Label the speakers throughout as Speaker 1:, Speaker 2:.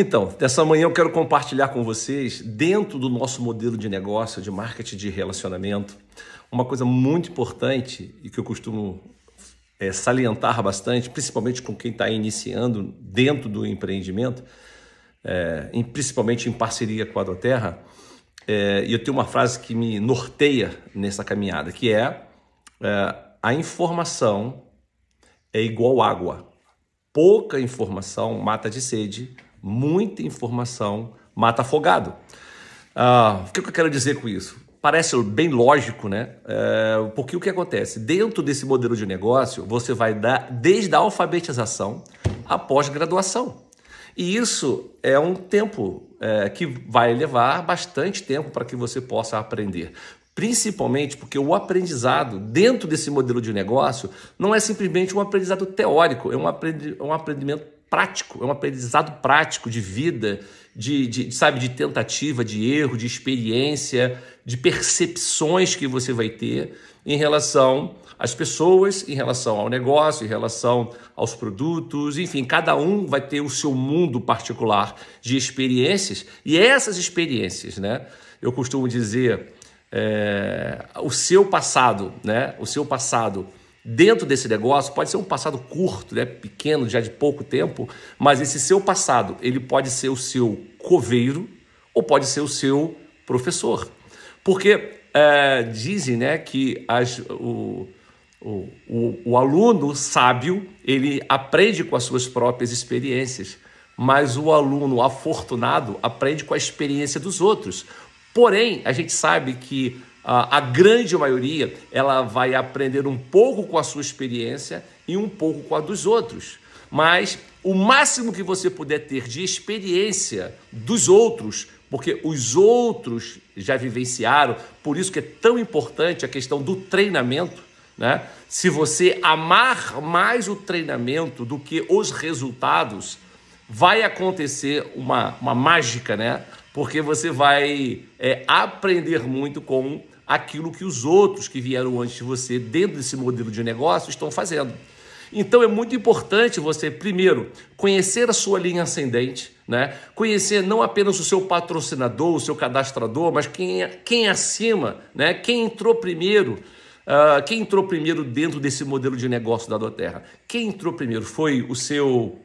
Speaker 1: Então, dessa manhã eu quero compartilhar com vocês, dentro do nosso modelo de negócio, de marketing de relacionamento, uma coisa muito importante e que eu costumo é, salientar bastante, principalmente com quem está iniciando dentro do empreendimento, é, em, principalmente em parceria com a Doterra, é, e eu tenho uma frase que me norteia nessa caminhada, que é, é a informação é igual água. Pouca informação mata de sede Muita informação mata afogado. Ah, o que eu quero dizer com isso? Parece bem lógico, né? É, porque o que acontece? Dentro desse modelo de negócio, você vai dar desde a alfabetização à pós-graduação. E isso é um tempo é, que vai levar bastante tempo para que você possa aprender. Principalmente porque o aprendizado dentro desse modelo de negócio não é simplesmente um aprendizado teórico, é um, aprendi é um aprendimento prático, é um aprendizado prático de vida, de, de, sabe, de tentativa, de erro, de experiência, de percepções que você vai ter em relação às pessoas, em relação ao negócio, em relação aos produtos, enfim, cada um vai ter o seu mundo particular de experiências e é essas experiências, né? Eu costumo dizer é, o seu passado, né? O seu passado dentro desse negócio, pode ser um passado curto, né, pequeno, já de pouco tempo, mas esse seu passado, ele pode ser o seu coveiro ou pode ser o seu professor. Porque é, dizem né, que as, o, o, o, o aluno sábio, ele aprende com as suas próprias experiências, mas o aluno afortunado aprende com a experiência dos outros. Porém, a gente sabe que a grande maioria ela vai aprender um pouco com a sua experiência e um pouco com a dos outros. Mas o máximo que você puder ter de experiência dos outros, porque os outros já vivenciaram, por isso que é tão importante a questão do treinamento, né? Se você amar mais o treinamento do que os resultados, vai acontecer uma, uma mágica, né? Porque você vai é, aprender muito com aquilo que os outros que vieram antes de você dentro desse modelo de negócio estão fazendo. Então é muito importante você, primeiro, conhecer a sua linha ascendente, né? conhecer não apenas o seu patrocinador, o seu cadastrador, mas quem, é, quem é acima, né? quem entrou primeiro. Uh, quem entrou primeiro dentro desse modelo de negócio da Doterra? Quem entrou primeiro foi o seu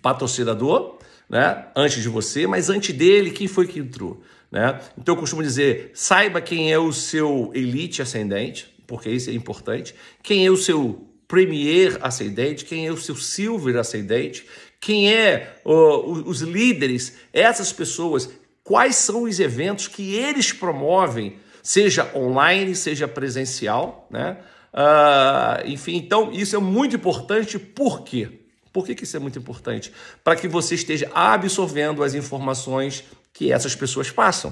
Speaker 1: patrocinador, né? Antes de você, mas antes dele, quem foi que entrou? Né? Então eu costumo dizer: saiba quem é o seu elite ascendente, porque isso é importante, quem é o seu premier ascendente, quem é o seu silver ascendente, quem é uh, os líderes, essas pessoas, quais são os eventos que eles promovem, seja online, seja presencial, né? Uh, enfim, então isso é muito importante, por quê? Por que, que isso é muito importante? Para que você esteja absorvendo as informações que essas pessoas passam.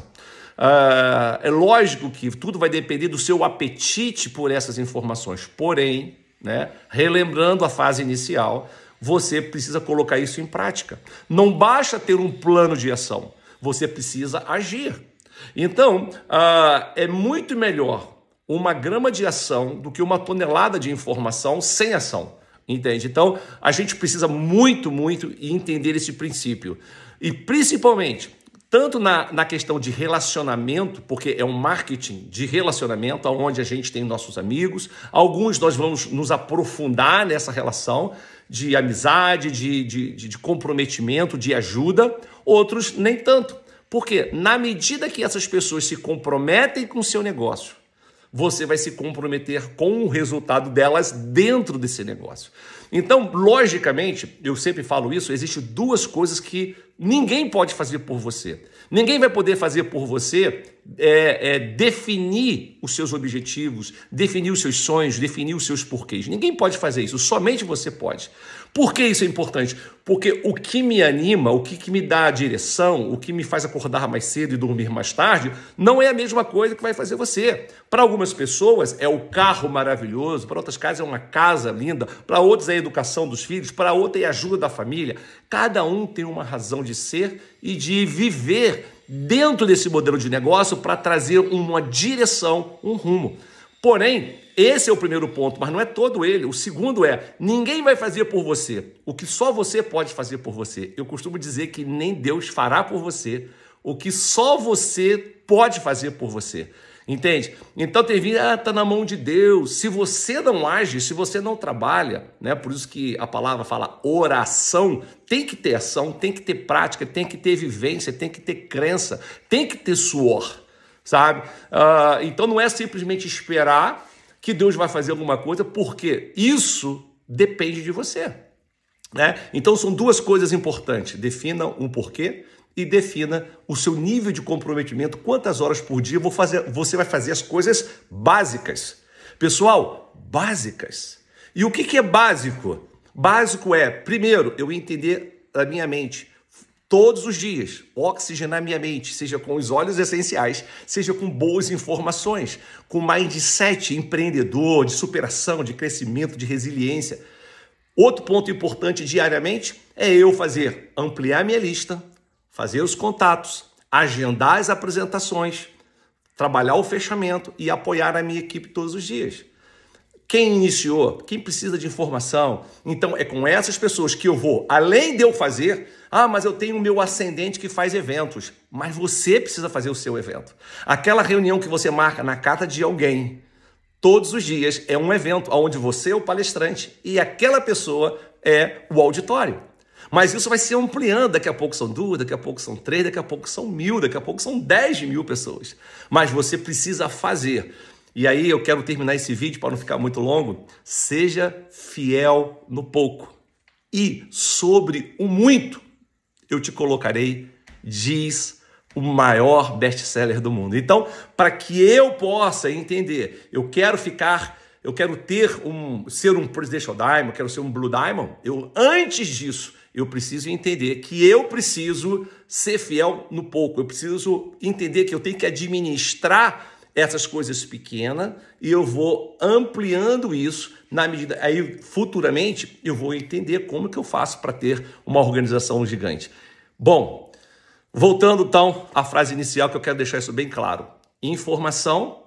Speaker 1: Uh, é lógico que tudo vai depender do seu apetite por essas informações. Porém, né, relembrando a fase inicial, você precisa colocar isso em prática. Não basta ter um plano de ação, você precisa agir. Então, uh, é muito melhor uma grama de ação do que uma tonelada de informação sem ação. Entende? Então, a gente precisa muito, muito entender esse princípio. E principalmente, tanto na, na questão de relacionamento, porque é um marketing de relacionamento, onde a gente tem nossos amigos, alguns nós vamos nos aprofundar nessa relação de amizade, de, de, de comprometimento, de ajuda, outros nem tanto. Porque na medida que essas pessoas se comprometem com o seu negócio, você vai se comprometer com o resultado delas dentro desse negócio. Então, logicamente, eu sempre falo isso, existem duas coisas que ninguém pode fazer por você. Ninguém vai poder fazer por você é, é, definir os seus objetivos, definir os seus sonhos, definir os seus porquês. Ninguém pode fazer isso, somente você pode. Por que isso é importante? Porque o que me anima, o que, que me dá a direção, o que me faz acordar mais cedo e dormir mais tarde, não é a mesma coisa que vai fazer você. Para algumas pessoas é o carro maravilhoso, para outras casas é uma casa linda, para outros é educação dos filhos, para a outra é a ajuda da família. Cada um tem uma razão de ser e de viver dentro desse modelo de negócio para trazer uma direção, um rumo. Porém, esse é o primeiro ponto, mas não é todo ele. O segundo é: ninguém vai fazer por você o que só você pode fazer por você. Eu costumo dizer que nem Deus fará por você o que só você pode fazer por você. Entende? Então tem vindo, ah, tá na mão de Deus. Se você não age, se você não trabalha, né? Por isso que a palavra fala oração, tem que ter ação, tem que ter prática, tem que ter vivência, tem que ter crença, tem que ter suor, sabe? Ah, então não é simplesmente esperar que Deus vai fazer alguma coisa, porque isso depende de você. Né? Então são duas coisas importantes. Defina um porquê e defina o seu nível de comprometimento, quantas horas por dia vou fazer, você vai fazer as coisas básicas. Pessoal, básicas. E o que, que é básico? Básico é, primeiro, eu entender a minha mente todos os dias, oxigenar minha mente, seja com os olhos essenciais, seja com boas informações, com mindset empreendedor, de superação, de crescimento, de resiliência. Outro ponto importante diariamente é eu fazer ampliar minha lista, fazer os contatos, agendar as apresentações, trabalhar o fechamento e apoiar a minha equipe todos os dias. Quem iniciou, quem precisa de informação, então é com essas pessoas que eu vou, além de eu fazer, ah, mas eu tenho o meu ascendente que faz eventos, mas você precisa fazer o seu evento. Aquela reunião que você marca na casa de alguém, todos os dias, é um evento onde você é o palestrante e aquela pessoa é o auditório. Mas isso vai se ampliando. Daqui a pouco são duas, daqui a pouco são três, daqui a pouco são mil, daqui a pouco são dez mil pessoas. Mas você precisa fazer. E aí eu quero terminar esse vídeo para não ficar muito longo. Seja fiel no pouco. E sobre o muito, eu te colocarei, diz o maior best-seller do mundo. Então, para que eu possa entender, eu quero ficar, eu quero ter um, ser um presidential Diamond, quero ser um Blue Diamond, eu antes disso, eu preciso entender que eu preciso ser fiel no pouco. Eu preciso entender que eu tenho que administrar essas coisas pequenas e eu vou ampliando isso na medida aí futuramente eu vou entender como que eu faço para ter uma organização gigante. Bom, voltando então à frase inicial que eu quero deixar isso bem claro. Informação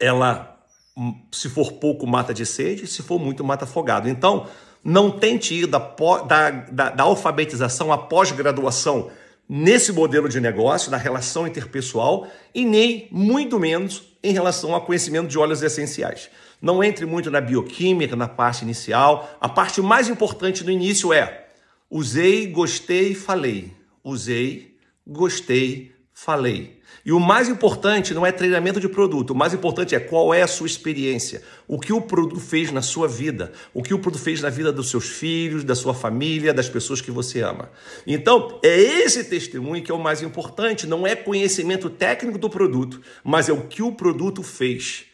Speaker 1: ela hum, se for pouco mata de sede, se for muito mata afogado. Então, não tente ir da, da, da, da alfabetização à pós-graduação nesse modelo de negócio, na relação interpessoal, e nem, muito menos, em relação ao conhecimento de óleos essenciais. Não entre muito na bioquímica, na parte inicial. A parte mais importante no início é usei, gostei, falei. Usei, gostei, falei. E o mais importante não é treinamento de produto, o mais importante é qual é a sua experiência, o que o produto fez na sua vida, o que o produto fez na vida dos seus filhos, da sua família, das pessoas que você ama. Então, é esse testemunho que é o mais importante, não é conhecimento técnico do produto, mas é o que o produto fez.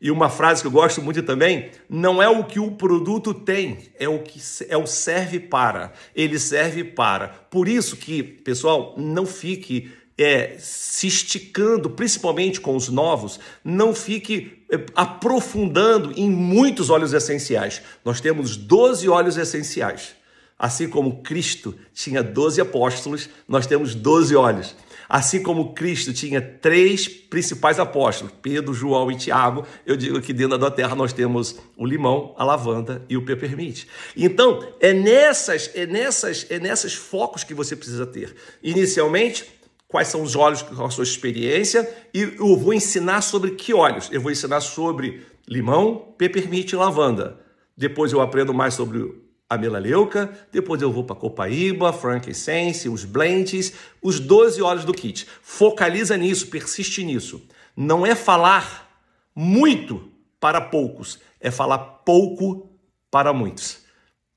Speaker 1: E uma frase que eu gosto muito também, não é o que o produto tem, é o que é o serve para. Ele serve para. Por isso que, pessoal, não fique é, se esticando, principalmente com os novos, não fique é, aprofundando em muitos óleos essenciais. Nós temos 12 óleos essenciais. Assim como Cristo tinha 12 apóstolos, nós temos 12 olhos. Assim como Cristo tinha três principais apóstolos, Pedro, João e Tiago, eu digo que dentro da terra nós temos o limão, a lavanda e o peppermint. Então, é nessas, é nessas, é nessas focos que você precisa ter. Inicialmente, quais são os óleos com a sua experiência e eu vou ensinar sobre que óleos. Eu vou ensinar sobre limão, peppermint e lavanda. Depois eu aprendo mais sobre a melaleuca, depois eu vou para copaíba, frankincense, os blends, os 12 óleos do kit. Focaliza nisso, persiste nisso. Não é falar muito para poucos, é falar pouco para muitos.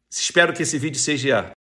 Speaker 1: Espero que esse vídeo seja